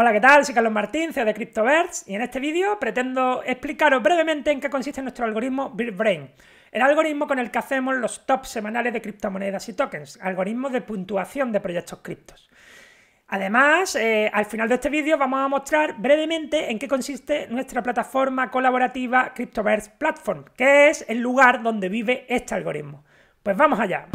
Hola, ¿qué tal? Soy Carlos Martín, CEO de CryptoBirds, y en este vídeo pretendo explicaros brevemente en qué consiste nuestro algoritmo Bitbrain, el algoritmo con el que hacemos los tops semanales de criptomonedas y tokens, algoritmos de puntuación de proyectos criptos. Además, eh, al final de este vídeo vamos a mostrar brevemente en qué consiste nuestra plataforma colaborativa CryptoBirds Platform, que es el lugar donde vive este algoritmo. Pues vamos allá.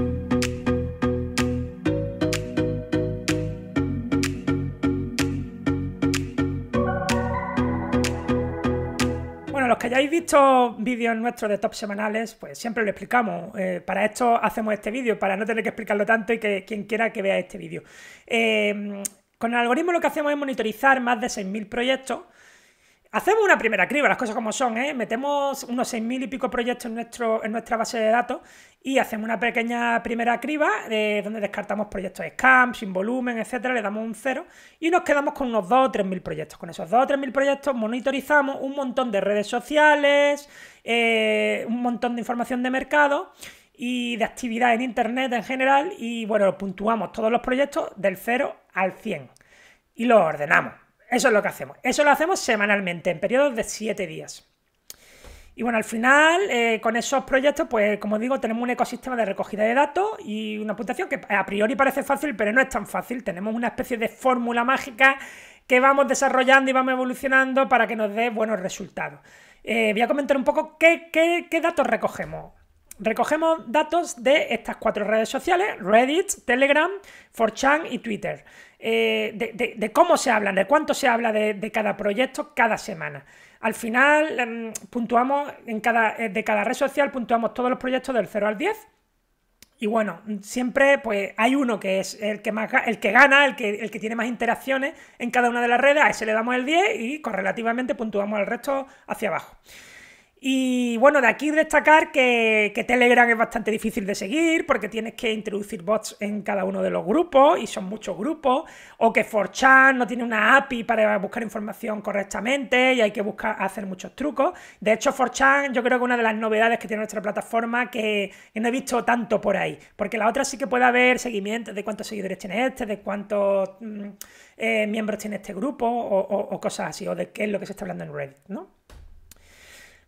ya hayáis visto vídeos nuestros de top semanales, pues siempre lo explicamos. Eh, para esto hacemos este vídeo, para no tener que explicarlo tanto y que quien quiera que vea este vídeo. Eh, con el algoritmo lo que hacemos es monitorizar más de 6.000 proyectos Hacemos una primera criba, las cosas como son, ¿eh? Metemos unos 6.000 y pico proyectos en, nuestra base de datos y hacemos una pequeña primera criba eh, donde descartamos proyectos scam, sin volumen, etcétera, le damos un cero y nos quedamos con unos 2 o 3.000 proyectos. Con esos 2 o 3.000 proyectos monitorizamos un montón de redes sociales, eh, un montón de información de mercado y de actividad en Internet en general y, bueno, puntuamos todos los proyectos del 0 al 100 y los ordenamos. Eso es lo que hacemos. Eso lo hacemos semanalmente, en periodos de siete días. Y bueno, al final, eh, con esos proyectos, pues como digo, tenemos un ecosistema de recogida de datos y una puntuación que a priori parece fácil, pero no es tan fácil. Tenemos una especie de fórmula mágica que vamos desarrollando y vamos evolucionando para que nos dé buenos resultados. Eh, voy a comentar un poco qué, qué datos recogemos. Recogemos datos de estas cuatro redes sociales, Reddit, Telegram, 4 y Twitter. Eh, de, cómo se hablan, de cuánto se habla de, cada proyecto cada semana. Al final, em, puntuamos en eh, de cada red social, puntuamos todos los proyectos del 0 al 10. Y bueno, siempre pues hay uno que es el que más el que gana, el que, el que tiene más interacciones en cada una de las redes, a ese le damos el 10 y correlativamente puntuamos el resto hacia abajo. Y bueno, de aquí destacar que, Telegram es bastante difícil de seguir porque tienes que introducir bots en cada uno de los grupos y son muchos grupos. O que 4chan no tiene una API para buscar información correctamente y hay que buscar hacer muchos trucos. De hecho, 4chan yo creo que una de las novedades que tiene nuestra plataforma que no he visto tanto por ahí. Porque la otra sí que puede haber seguimiento de cuántos seguidores tiene este, de cuántos mm, eh, miembros tiene este grupo o, o cosas así, o de qué es lo que se está hablando en Reddit, ¿no?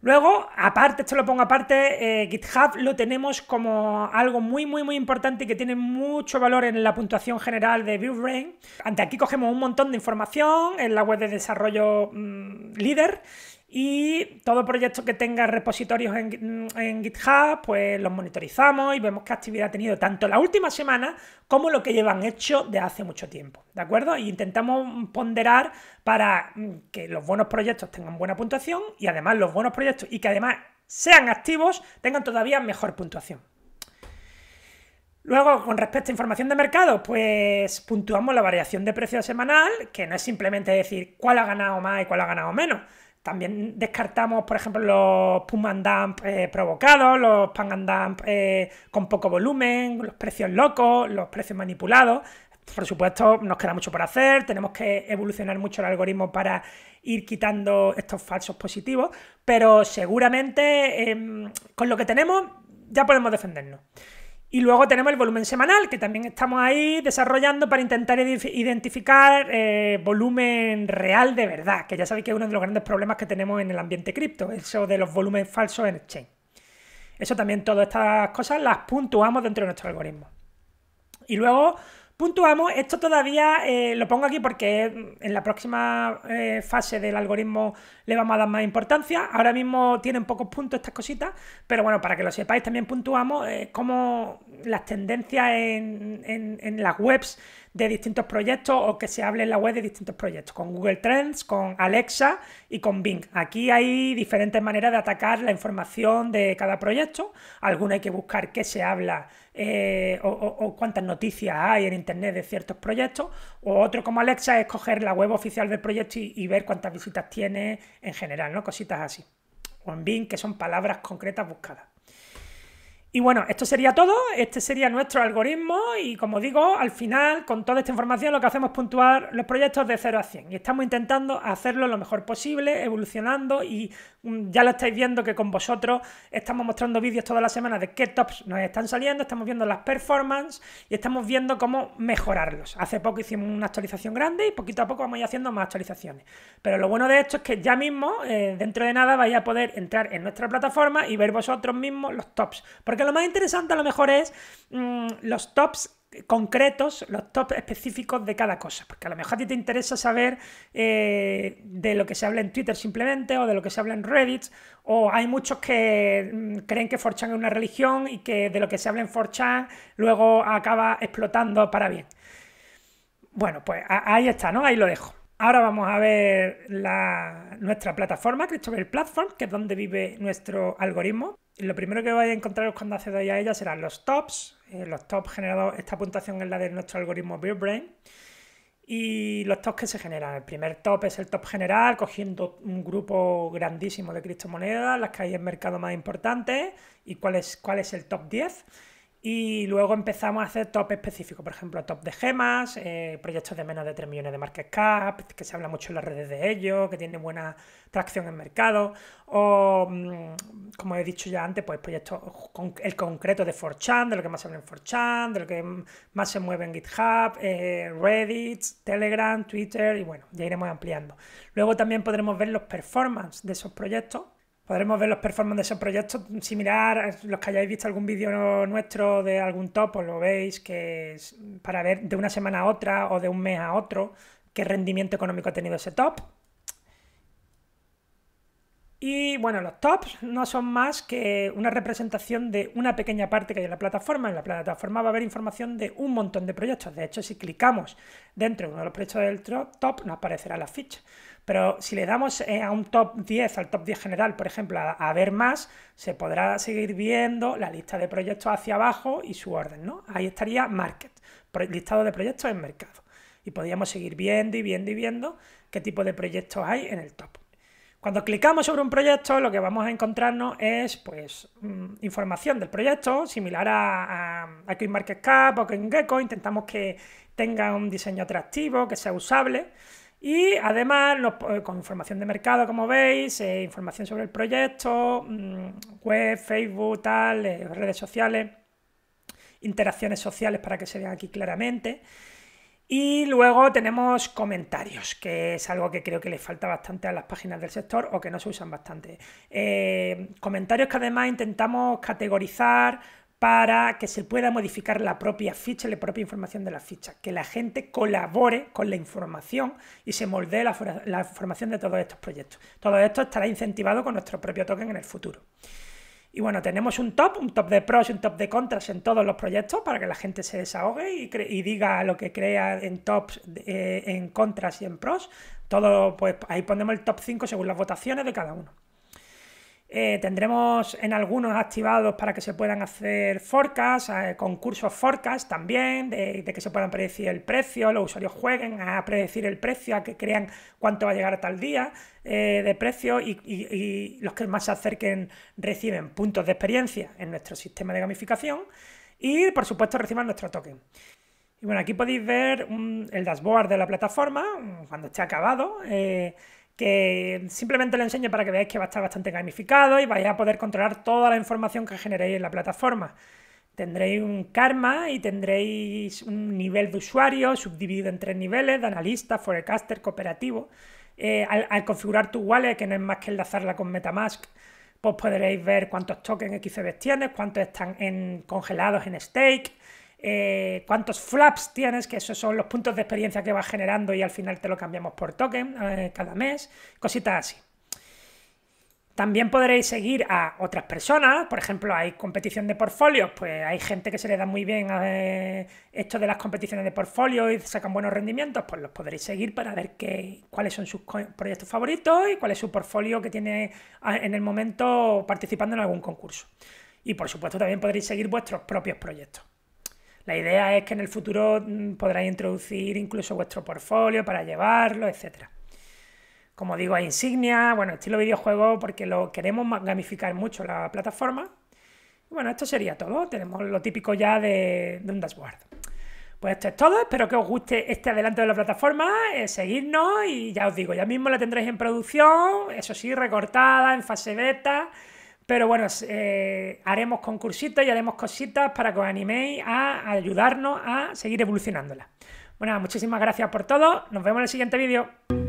Luego, aparte, esto lo pongo aparte, eh, GitHub lo tenemos como algo muy, muy, muy importante y que tiene mucho valor en la puntuación general de ViewBrain. Ante aquí cogemos un montón de información en la web de desarrollo mm, líder y todo proyecto que tenga repositorios en, GitHub, pues los monitorizamos y vemos qué actividad ha tenido tanto la última semana como lo que llevan hecho de hace mucho tiempo. ¿De acuerdo? intentamos ponderar para mm, que los buenos proyectos tengan buena puntuación y además los buenos proyectos y que además sean activos tengan todavía mejor puntuación. Luego, con respecto a información de mercado, pues puntuamos la variación de precio semanal, que no es simplemente decir cuál ha ganado más y cuál ha ganado menos, también descartamos, por ejemplo, los pum and dump eh, provocados, los pump and dump eh, con poco volumen, los precios locos, los precios manipulados. Por supuesto, nos queda mucho por hacer, tenemos que evolucionar mucho el algoritmo para ir quitando estos falsos positivos, pero seguramente em, con lo que tenemos ya podemos defendernos. Y luego tenemos el volumen semanal, que también estamos ahí desarrollando para intentar identificar eh, volumen real de verdad, que ya sabéis que es uno de los grandes problemas que tenemos en el ambiente cripto, eso de los volúmenes falsos en exchange. Eso también, todas estas cosas las puntuamos dentro de nuestro algoritmo. Y luego Puntuamos, esto todavía eh, lo pongo aquí porque en la próxima eh, fase del algoritmo le vamos a dar más importancia. Ahora mismo tienen pocos puntos estas cositas, pero bueno, para que lo sepáis también puntuamos eh, cómo las tendencias en, las webs de distintos proyectos o que se hable en la web de distintos proyectos, con Google Trends, con Alexa y con Bing. Aquí hay diferentes maneras de atacar la información de cada proyecto. Alguna hay que buscar qué se habla eh, o, cuántas noticias hay en Internet de ciertos proyectos. O otro como Alexa es coger la web oficial del proyecto y, y ver cuántas visitas tiene en general, ¿no? Cositas así. O en Bing, que son palabras concretas buscadas. Y bueno, esto sería todo, este sería nuestro algoritmo y como digo, al final con toda esta información lo que hacemos es puntuar los proyectos de 0 a 100 y estamos intentando hacerlo lo mejor posible, evolucionando y mm, ya lo estáis viendo que con vosotros estamos mostrando vídeos toda la semana de qué tops nos están saliendo, estamos viendo las performances y estamos viendo cómo mejorarlos. Hace poco hicimos una actualización grande y poquito a poco vamos haciendo más actualizaciones. Pero lo bueno de esto es que ya mismo, eh, dentro de nada, vais a poder entrar en nuestra plataforma y ver vosotros mismos los tops. Porque lo más interesante a lo mejor es mm, los tops concretos, los tops específicos de cada cosa, porque a lo mejor a ti te interesa saber eh, de lo que se habla en Twitter simplemente o de lo que se habla en Reddit, o hay muchos que mm, creen que forchan es una religión y que de lo que se habla en 4 luego acaba explotando para bien. Bueno, pues ahí está, ¿no? Ahí lo dejo. Ahora vamos a ver nuestra plataforma, Christopher Platform, que es donde vive nuestro algoritmo lo primero que vais a encontraros cuando accedáis a ella serán los tops. Eh, los tops generados, esta puntuación es la de nuestro algoritmo BeerBrain. Y los tops que se generan. El primer top es el top general, cogiendo un grupo grandísimo de criptomonedas, las que hay en mercado más importante. y cuál cuál es el top 10. Y luego empezamos a hacer top específicos, por ejemplo, top de gemas, eh, proyectos de menos de 3 millones de market cap, que se habla mucho en las redes de ellos, que tienen buena tracción en mercado, o mm, como he dicho ya antes, pues proyectos con el concreto de 4chan, de lo que más se habla en 4chan, de lo que más se mueve en GitHub, eh, Reddit, Telegram, Twitter, y bueno, ya iremos ampliando. Luego también podremos ver los performance de esos proyectos podremos ver los performances de esos proyectos similar, los que hayáis visto algún vídeo nuestro de algún top, os lo veis, que es para ver de una semana a otra o de un mes a otro qué rendimiento económico ha tenido ese top. Y bueno, los tops no son más que una representación de una pequeña parte que hay en la plataforma. En la plataforma va a haber información de un montón de proyectos. De hecho, si clicamos dentro de uno de los proyectos del top, nos aparecerá la ficha. Pero si le damos eh, a un top 10, al top 10 general, por ejemplo, a, ver más, se podrá seguir viendo la lista de proyectos hacia abajo y su orden, ¿no? Ahí estaría Market, listado de proyectos en mercado. Y podríamos seguir viendo y viendo y viendo qué tipo de proyectos hay en el top. Cuando clicamos sobre un proyecto, lo que vamos a encontrarnos es pues, mm, información del proyecto, similar a, a, a CoinMarketCap o CoinGecko. Intentamos que tenga un diseño atractivo, que sea usable. Y además, eh, con información de mercado, como veis, eh, información sobre el proyecto, mm, web, Facebook, tal, eh, redes sociales, interacciones sociales para que se vean aquí claramente. Y luego tenemos comentarios, que es algo que creo que le falta bastante a las páginas del sector o que no se usan bastante. comentarios que además intentamos categorizar para que se pueda modificar la propia ficha, la propia información de la ficha, que la gente colabore con la información y se moldee la, formación información de todos estos proyectos. Todo esto estará incentivado con nuestro propio token en el futuro. Y bueno, tenemos un top, un top de pros y un top de contras en todos los proyectos para que la gente se desahogue y, diga lo que crea en tops, eh, en contras y en pros. Todo, pues ahí ponemos el top 5 según las votaciones de cada uno. Eh, tendremos en algunos activados para que se puedan hacer forecasts, eh, concursos forecast también, de, que se puedan predecir el precio, los usuarios jueguen a predecir el precio, a que crean cuánto va a llegar a tal día eh, de precio y, los que más se acerquen reciben puntos de experiencia en nuestro sistema de gamificación y por supuesto reciban nuestro token. Y bueno, aquí podéis ver el dashboard de la plataforma mm, cuando esté acabado que simplemente lo enseño para que veáis que va a estar bastante gamificado y vais a poder controlar toda la información que generéis en la plataforma. Tendréis un karma y tendréis un nivel de usuario subdividido en tres niveles, de analista, forecaster, cooperativo. Eh, al, configurar tu wallet, que no es más que enlazarla con Metamask, pues podréis ver cuántos tokens XCB tienes, cuántos están en, congelados en stake, eh, cuántos flaps tienes, que esos son los puntos de experiencia que vas generando y al final te lo cambiamos por token eh, cada mes, cositas así. También podréis seguir a otras personas, por ejemplo, hay competición de portfolios, pues hay gente que se le da muy bien a, eh, esto de las competiciones de portfolio y sacan buenos rendimientos, pues los podréis seguir para ver qué, cuáles son sus proyectos favoritos y cuál es su portfolio que tiene ah, en el momento participando en algún concurso. Y por supuesto también podréis seguir vuestros propios proyectos. La idea es que en el futuro mm, podráis introducir incluso vuestro portfolio para llevarlo, etc. como digo, hay insignia, bueno, estilo videojuego, porque lo queremos gamificar mucho la plataforma. bueno, esto sería todo. Tenemos lo típico ya de, un dashboard. Pues esto es todo. Espero que os guste este adelanto de la plataforma. Eh, seguidnos y ya os digo, ya mismo la tendréis en producción. Eso sí, recortada, en fase beta. Pero bueno, eh, haremos concursitos y haremos cositas para que os animéis a ayudarnos a seguir evolucionándola. Bueno, muchísimas gracias por todo. Nos vemos en el siguiente vídeo.